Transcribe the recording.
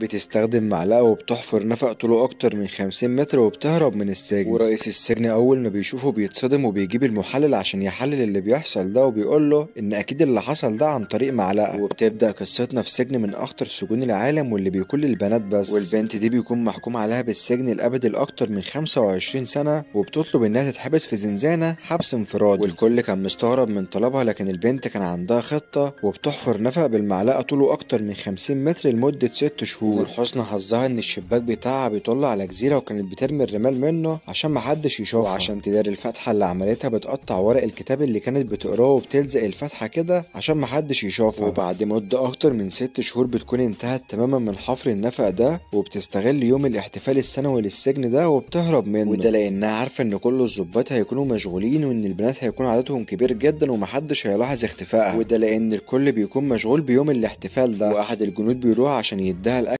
بتستخدم معلقة وبتحفر نفق طوله أكتر من 50 متر وبتهرب من السجن ورئيس السجن أول ما بيشوفه بيتصدم وبيجيب المحلل عشان يحلل اللي بيحصل ده وبيقول له إن أكيد اللي حصل ده عن طريق معلقة وبتبدأ قصتنا في سجن من أخطر سجون العالم واللي بيكون للبنات بس والبنت دي بيكون محكوم عليها بالسجن الأبدي لأكتر من 25 سنة وبتطلب إنها تتحبس في زنزانة حبس انفرادي والكل كان مستغرب من طلبها لكن البنت كان عندها خطة وبتحفر نفق بالمعلقة طوله أكتر من 50 متر لمدة 6 شهور ولحسن حظها ان الشباك بتاعها بيطل على جزيره وكانت بترمي الرمال منه عشان محدش يشوفها عشان تداري الفتحه اللي عملتها بتقطع ورق الكتاب اللي كانت بتقراه وبتلزق الفتحه كده عشان محدش يشوفها وبعد مده اكتر من ست شهور بتكون انتهت تماما من حفر النفق ده وبتستغل يوم الاحتفال السنوي للسجن ده وبتهرب منه وده لانها عارفه ان كل الظباط هيكونوا مشغولين وان البنات هيكون عددهم كبير جدا ومحدش هيلاحظ اختفائها وده لان الكل بيكون مشغول بيوم الاحتفال ده واحد الجنود بيروح عشان يديها الاكل